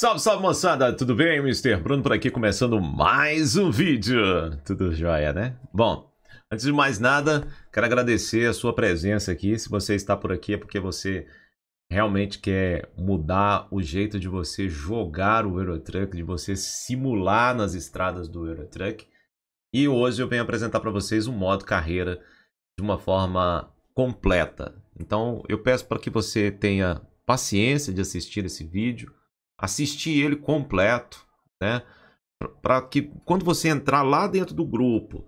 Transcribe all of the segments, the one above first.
Salve, salve moçada, tudo bem? Mr. Bruno por aqui começando mais um vídeo. Tudo jóia, né? Bom, antes de mais nada, quero agradecer a sua presença aqui. Se você está por aqui é porque você realmente quer mudar o jeito de você jogar o Eurotruck, de você simular nas estradas do Eurotruck. E hoje eu venho apresentar para vocês o um modo carreira de uma forma completa. Então eu peço para que você tenha paciência de assistir esse vídeo assistir ele completo, né? Para que quando você entrar lá dentro do grupo,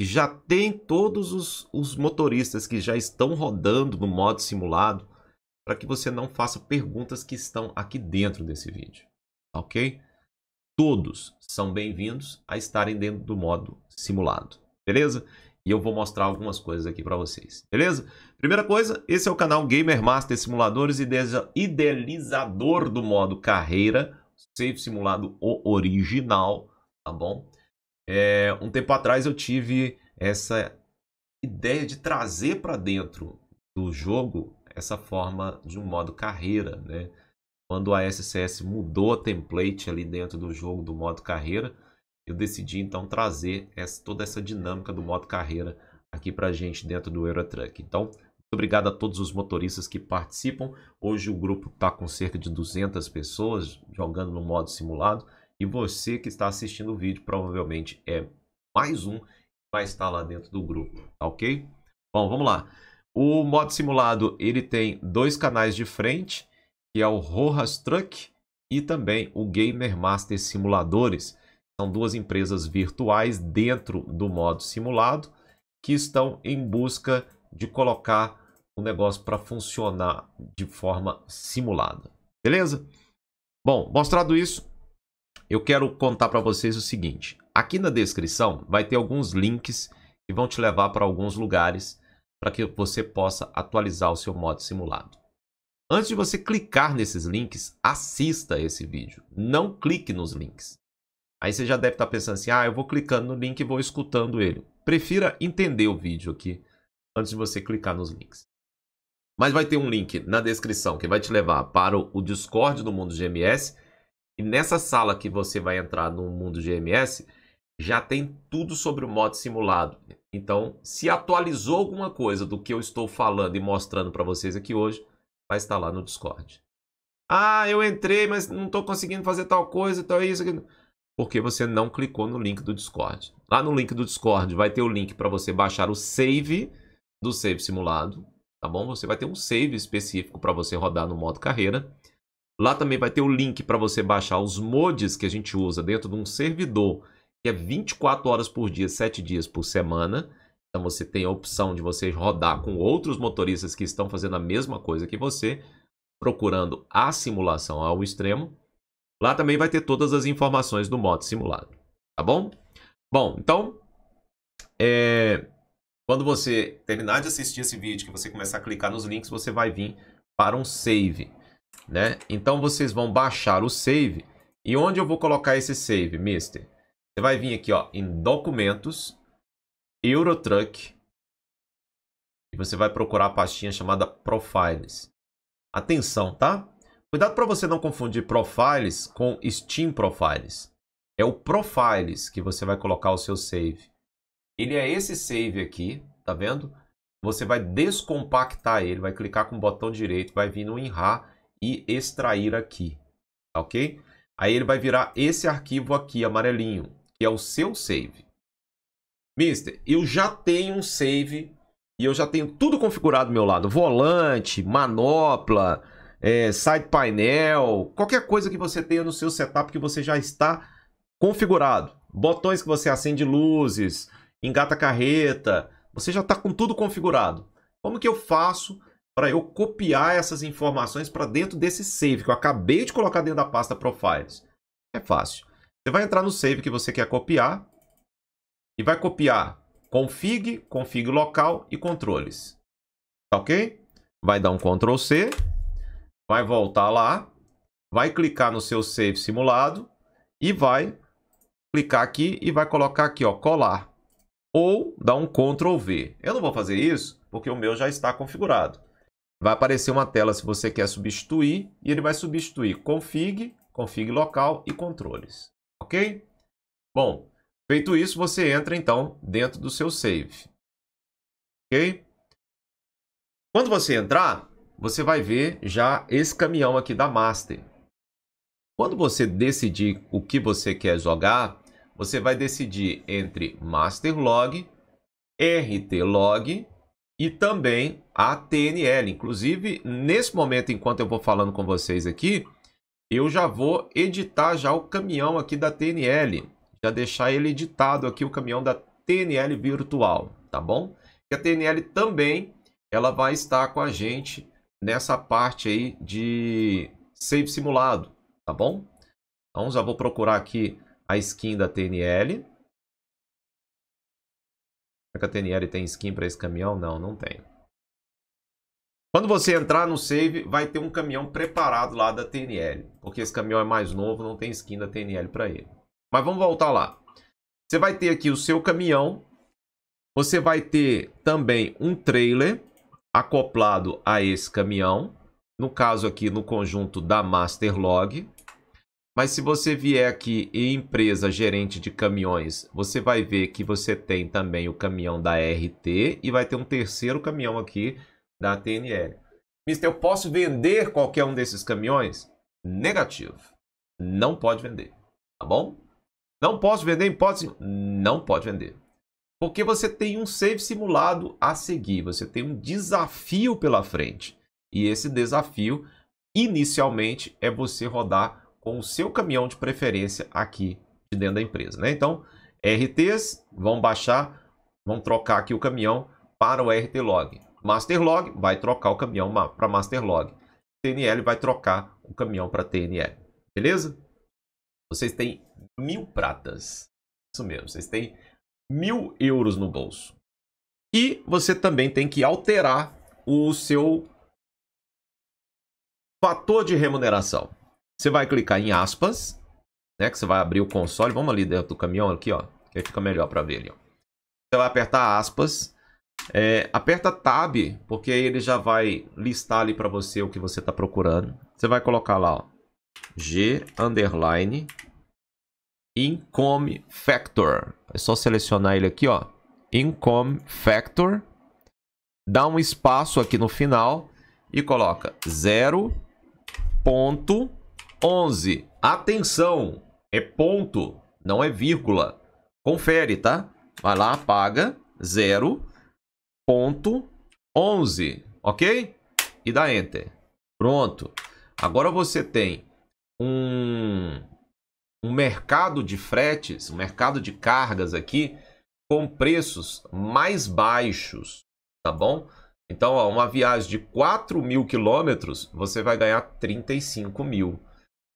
já tem todos os, os motoristas que já estão rodando no modo simulado, para que você não faça perguntas que estão aqui dentro desse vídeo, ok? Todos são bem-vindos a estarem dentro do modo simulado, beleza? e eu vou mostrar algumas coisas aqui para vocês, beleza? Primeira coisa, esse é o canal Gamer Master Simuladores, idealizador do modo carreira, Safe Simulado o original, tá bom? É, um tempo atrás eu tive essa ideia de trazer para dentro do jogo essa forma de um modo carreira, né? Quando a SCS mudou a template ali dentro do jogo do modo carreira, eu decidi então trazer essa, toda essa dinâmica do modo carreira aqui para a gente dentro do Eurotruck. Então, muito obrigado a todos os motoristas que participam. Hoje o grupo está com cerca de 200 pessoas jogando no modo simulado. E você que está assistindo o vídeo provavelmente é mais um que vai estar lá dentro do grupo, tá ok? Bom, vamos lá. O modo simulado ele tem dois canais de frente, que é o Rojas Truck e também o Gamer Master Simuladores. São duas empresas virtuais dentro do modo simulado que estão em busca de colocar o negócio para funcionar de forma simulada. Beleza? Bom, mostrado isso, eu quero contar para vocês o seguinte. Aqui na descrição vai ter alguns links que vão te levar para alguns lugares para que você possa atualizar o seu modo simulado. Antes de você clicar nesses links, assista esse vídeo. Não clique nos links. Aí você já deve estar tá pensando assim: ah, eu vou clicando no link e vou escutando ele. Prefira entender o vídeo aqui antes de você clicar nos links. Mas vai ter um link na descrição que vai te levar para o Discord do Mundo GMS. E nessa sala que você vai entrar no Mundo GMS, já tem tudo sobre o modo simulado. Então, se atualizou alguma coisa do que eu estou falando e mostrando para vocês aqui hoje, vai estar lá no Discord. Ah, eu entrei, mas não estou conseguindo fazer tal coisa, tal então é isso, aquilo porque você não clicou no link do Discord. Lá no link do Discord vai ter o link para você baixar o save do save simulado, tá bom? Você vai ter um save específico para você rodar no modo carreira. Lá também vai ter o link para você baixar os mods que a gente usa dentro de um servidor que é 24 horas por dia, 7 dias por semana. Então você tem a opção de você rodar com outros motoristas que estão fazendo a mesma coisa que você, procurando a simulação ao extremo. Lá também vai ter todas as informações do modo simulado, tá bom? Bom, então, é... quando você terminar de assistir esse vídeo, que você começar a clicar nos links, você vai vir para um save, né? Então, vocês vão baixar o save. E onde eu vou colocar esse save, mister? Você vai vir aqui ó, em documentos, Eurotruck, e você vai procurar a pastinha chamada Profiles. Atenção, tá? Cuidado para você não confundir profiles com Steam Profiles. É o Profiles que você vai colocar o seu save. Ele é esse save aqui, tá vendo? Você vai descompactar ele, vai clicar com o botão direito, vai vir no WinRAR e extrair aqui, tá ok? Aí ele vai virar esse arquivo aqui, amarelinho, que é o seu save. Mister, eu já tenho um save e eu já tenho tudo configurado do meu lado. Volante, manopla, é, side painel, qualquer coisa que você tenha no seu setup que você já está configurado. Botões que você acende luzes, engata carreta, você já está com tudo configurado. Como que eu faço para eu copiar essas informações para dentro desse save que eu acabei de colocar dentro da pasta Profiles? É fácil. Você vai entrar no save que você quer copiar e vai copiar config, config local e controles. Tá ok? Vai dar um Ctrl C, vai voltar lá, vai clicar no seu save simulado e vai clicar aqui e vai colocar aqui, ó, colar. Ou dar um Ctrl V. Eu não vou fazer isso porque o meu já está configurado. Vai aparecer uma tela se você quer substituir e ele vai substituir config, config local e controles, ok? Bom, feito isso, você entra então dentro do seu save, ok? Quando você entrar, você vai ver já esse caminhão aqui da Master. Quando você decidir o que você quer jogar, você vai decidir entre Master Log, RT Log e também a TNL. Inclusive, nesse momento, enquanto eu vou falando com vocês aqui, eu já vou editar já o caminhão aqui da TNL. Já deixar ele editado aqui, o caminhão da TNL virtual, tá bom? E a TNL também ela vai estar com a gente nessa parte aí de save simulado, tá bom? Então já vou procurar aqui a skin da TNL. Será que a TNL tem skin para esse caminhão? Não, não tem. Quando você entrar no save, vai ter um caminhão preparado lá da TNL. Porque esse caminhão é mais novo, não tem skin da TNL para ele. Mas vamos voltar lá. Você vai ter aqui o seu caminhão. Você vai ter também um trailer acoplado a esse caminhão, no caso aqui no conjunto da master log. Mas se você vier aqui em empresa gerente de caminhões, você vai ver que você tem também o caminhão da RT e vai ter um terceiro caminhão aqui da TNL. Mister, eu posso vender qualquer um desses caminhões? Negativo. Não pode vender, tá bom? Não posso vender em hipótese? Não pode vender. Porque você tem um save simulado a seguir, você tem um desafio pela frente. E esse desafio, inicialmente, é você rodar com o seu caminhão de preferência aqui de dentro da empresa. Né? Então, RTs vão baixar, vão trocar aqui o caminhão para o RT-Log. Master Log vai trocar o caminhão para Master Log, TNL vai trocar o caminhão para TNL. Beleza? Vocês têm mil pratas. Isso mesmo, vocês têm mil euros no bolso. E você também tem que alterar o seu fator de remuneração. Você vai clicar em aspas, né? Que você vai abrir o console. Vamos ali dentro do caminhão aqui, ó. Que fica melhor para ver ali, ó. Você vai apertar aspas. É, aperta Tab, porque aí ele já vai listar ali para você o que você está procurando. Você vai colocar lá, ó, G underline Income Factor. É só selecionar ele aqui, ó. Income Factor. Dá um espaço aqui no final e coloca 0.11. Atenção, é ponto, não é vírgula. Confere, tá? Vai lá, apaga 0.11, ok? E dá Enter. Pronto. Agora você tem um um mercado de fretes, um mercado de cargas aqui com preços mais baixos, tá bom? Então, ó, uma viagem de 4 mil quilômetros, você vai ganhar 35 mil.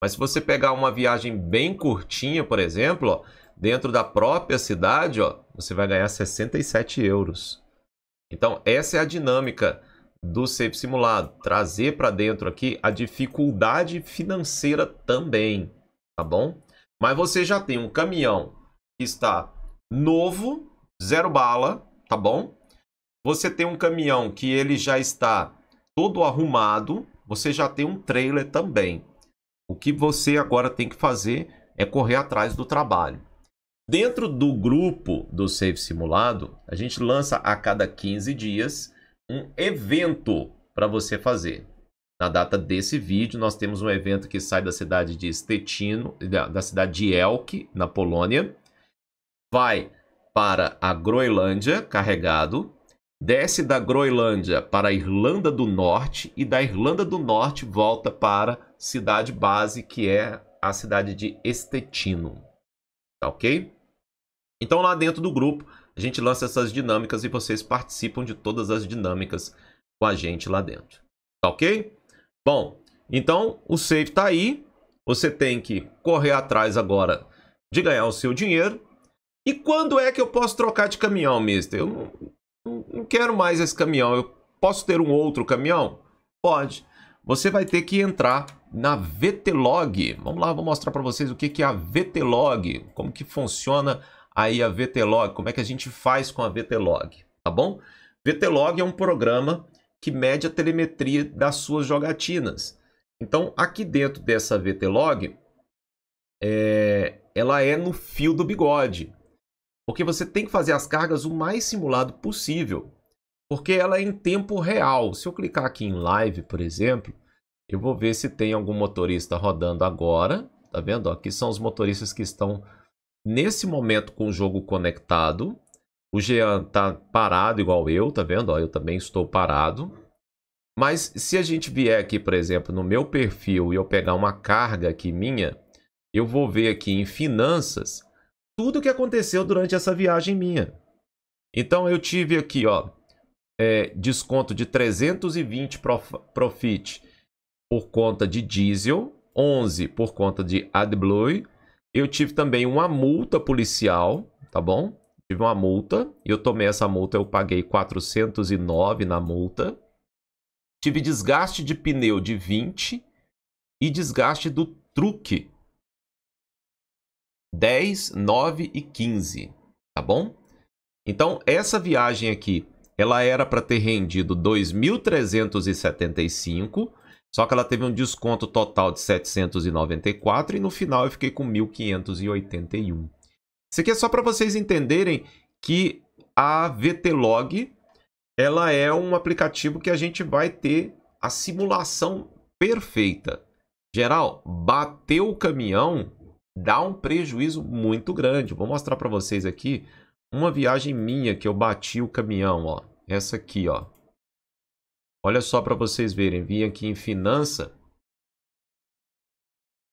Mas se você pegar uma viagem bem curtinha, por exemplo, ó, dentro da própria cidade, ó, você vai ganhar 67 euros. Então, essa é a dinâmica do CEP simulado, trazer para dentro aqui a dificuldade financeira também, tá bom? Mas você já tem um caminhão que está novo, zero bala, tá bom? Você tem um caminhão que ele já está todo arrumado, você já tem um trailer também. O que você agora tem que fazer é correr atrás do trabalho. Dentro do grupo do Save Simulado, a gente lança a cada 15 dias um evento para você fazer. Na data desse vídeo, nós temos um evento que sai da cidade de Stetino, da, da cidade de Elk, na Polônia, vai para a Groenlândia carregado, desce da Groenlândia para a Irlanda do Norte e da Irlanda do Norte volta para cidade base, que é a cidade de Estetino. Tá ok? Então, lá dentro do grupo, a gente lança essas dinâmicas e vocês participam de todas as dinâmicas com a gente lá dentro. Tá ok? Bom, então o save está aí. Você tem que correr atrás agora de ganhar o seu dinheiro. E quando é que eu posso trocar de caminhão, mister? Eu não, não, quero mais esse caminhão. Eu posso ter um outro caminhão? Pode. Você vai ter que entrar na VTlog. Vamos lá, vou mostrar para vocês o que, que é a VTlog, como que funciona aí a VTlog, como é que a gente faz com a VTlog, tá bom? VTlog é um programa que mede a telemetria das suas jogatinas. Então, aqui dentro dessa VT-Log, é, ela é no fio do bigode. Porque você tem que fazer as cargas o mais simulado possível. Porque ela é em tempo real. Se eu clicar aqui em live, por exemplo, eu vou ver se tem algum motorista rodando agora. Tá vendo? Aqui são os motoristas que estão nesse momento com o jogo conectado. O Jean tá parado igual eu, tá vendo? Ó, eu também estou parado. Mas se a gente vier aqui, por exemplo, no meu perfil e eu pegar uma carga aqui minha, eu vou ver aqui em finanças tudo o que aconteceu durante essa viagem minha. Então eu tive aqui, ó, é, desconto de 320 prof profit por conta de diesel, 11 por conta de AdBlue. Eu tive também uma multa policial, tá bom? tive uma multa, eu tomei essa multa, eu paguei 409 na multa. Tive desgaste de pneu de 20 e desgaste do truque 10, 9 e 15, tá bom? Então, essa viagem aqui, ela era para ter rendido 2.375, só que ela teve um desconto total de 794 e no final eu fiquei com 1.581. Isso aqui é só para vocês entenderem que a VTlog ela é um aplicativo que a gente vai ter a simulação perfeita. Geral, bateu o caminhão dá um prejuízo muito grande. Vou mostrar para vocês aqui uma viagem minha que eu bati o caminhão, ó. Essa aqui, ó. Olha só para vocês verem, vim aqui em finança.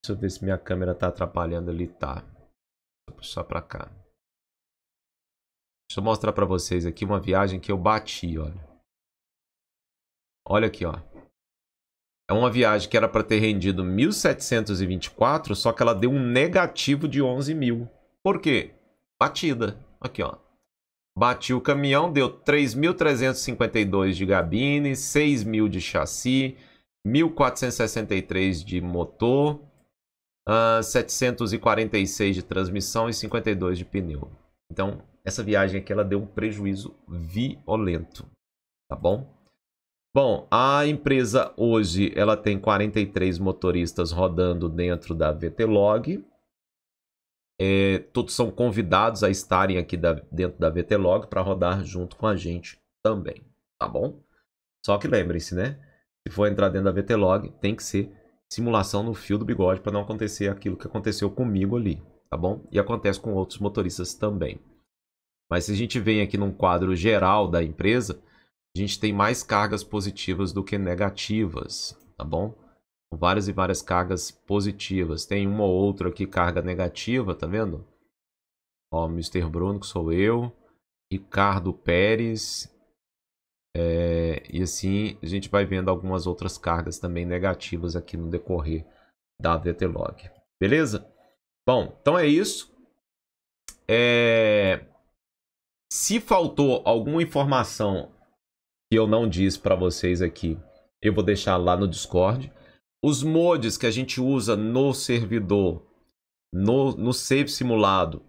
Deixa eu ver se minha câmera tá atrapalhando ali, tá. Só para cá. Deixa eu mostrar para vocês aqui uma viagem que eu bati, olha. Olha aqui, ó. É uma viagem que era para ter rendido 1.724, só que ela deu um negativo de 11 mil. Por quê? Batida. Aqui, ó. Bati o caminhão, deu 3.352 de gabine, 6 mil de chassi, 1.463 de motor, uh, 746 de transmissão e 52 de pneu. Então, essa viagem aqui ela deu um prejuízo violento, tá bom? Bom, a empresa hoje ela tem 43 motoristas rodando dentro da VTlog. É, todos são convidados a estarem aqui da, dentro da VTlog para rodar junto com a gente também, tá bom? Só que lembrem-se, né? Se for entrar dentro da VTlog, tem que ser simulação no fio do bigode para não acontecer aquilo que aconteceu comigo ali, tá bom? E acontece com outros motoristas também. Mas se a gente vem aqui num quadro geral da empresa, a gente tem mais cargas positivas do que negativas, tá bom? Várias e várias cargas positivas. Tem uma ou outra aqui carga negativa, tá vendo? Ó, Mr. Bruno, que sou eu. Ricardo Pérez, é, e assim a gente vai vendo algumas outras cargas também negativas aqui no decorrer da VTlog. Beleza? Bom, então é isso. É... Se faltou alguma informação que eu não disse para vocês aqui, eu vou deixar lá no Discord. Os mods que a gente usa no servidor, no, no save simulado,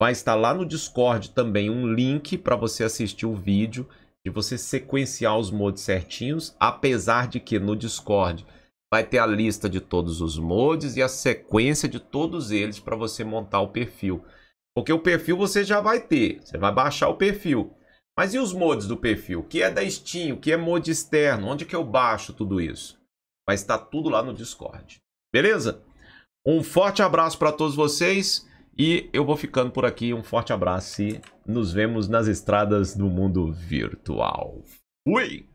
vai estar lá no Discord também um link para você assistir o vídeo de você sequenciar os mods certinhos, apesar de que no Discord vai ter a lista de todos os mods e a sequência de todos eles para você montar o perfil. Porque o perfil você já vai ter, você vai baixar o perfil. Mas e os mods do perfil? O que é da Steam? O que é mod externo? Onde que eu baixo tudo isso? Vai estar tudo lá no Discord. Beleza? Um forte abraço para todos vocês. E eu vou ficando por aqui. Um forte abraço e nos vemos nas estradas do mundo virtual. Fui!